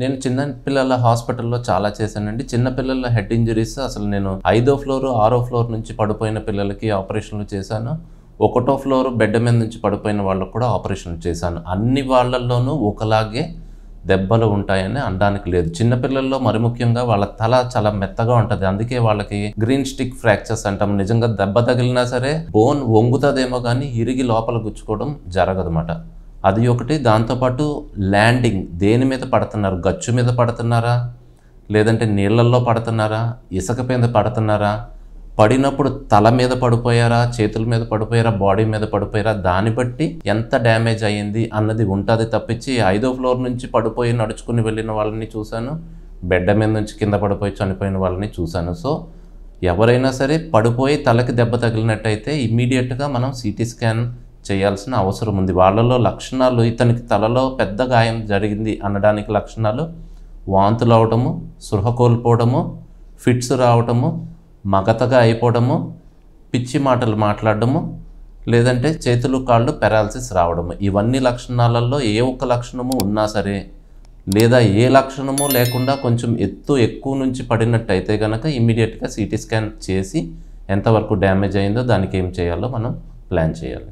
నేను చిన్న పిల్లల హాస్పిటల్లో చాలా చేశానండి చిన్న పిల్లల హెడ్ ఇంజరీస్ అసలు నేను ఐదో ఫ్లోర్ ఆరో ఫ్లోర్ నుంచి పడిపోయిన పిల్లలకి ఆపరేషన్లు చేశాను ఒకటో ఫ్లోర్ బెడ్ మీద నుంచి పడిపోయిన వాళ్ళకు కూడా ఆపరేషన్ చేశాను అన్ని వాళ్ళల్లోనూ ఒకలాగే దెబ్బలు ఉంటాయని అనడానికి లేదు చిన్నపిల్లల్లో మరి ముఖ్యంగా వాళ్ళ తల చాలా మెత్తగా ఉంటుంది అందుకే వాళ్ళకి గ్రీన్ స్టిక్ ఫ్రాక్చర్స్ అంటాం నిజంగా దెబ్బ తగిలినా సరే బోన్ వంగుతుందేమో కానీ ఇరిగి లోపల గుచ్చుకోవడం జరగదన్నమాట అది ఒకటి దాంతోపాటు ల్యాండింగ్ దేని మీద పడుతున్నారు గచ్చు మీద పడుతున్నారా లేదంటే నీళ్ళల్లో పడుతున్నారా ఇసుక మీద పడుతున్నారా పడినప్పుడు తల మీద పడిపోయారా చేతుల మీద పడిపోయారా బాడీ మీద పడిపోయారా దాన్ని బట్టి ఎంత డ్యామేజ్ అయ్యింది అన్నది ఉంటుంది తప్పించి ఐదో ఫ్లోర్ నుంచి పడిపోయి నడుచుకుని వెళ్ళిన వాళ్ళని చూశాను బెడ్ మీద నుంచి కింద పడిపోయి చనిపోయిన వాళ్ళని చూశాను సో ఎవరైనా సరే పడిపోయి తలకి దెబ్బ తగిలినట్టయితే ఇమ్మీడియట్గా మనం సిటీ స్కాన్ చేయాల్సిన అవసరం ఉంది వాళ్ళలో లక్షణాలు ఇతనికి తలలో పెద్ద గాయం జరిగింది అనడానికి లక్షణాలు వాంతులు అవడము సృహ కోల్పోవడము ఫిట్స్ రావడము మగతగా అయిపోవడము పిచ్చి మాటలు మాట్లాడము లేదంటే చేతులు కాళ్ళు పెరాలసిస్ రావడము ఇవన్నీ లక్షణాలలో ఏ ఒక్క లక్షణము ఉన్నా సరే లేదా ఏ లక్షణము లేకుండా కొంచెం ఎత్తు ఎక్కువ నుంచి పడినట్టయితే కనుక ఇమీడియట్గా సిటీ స్కాన్ చేసి ఎంతవరకు డ్యామేజ్ అయిందో దానికి ఏం చేయాలో మనం ప్లాన్ చేయాలి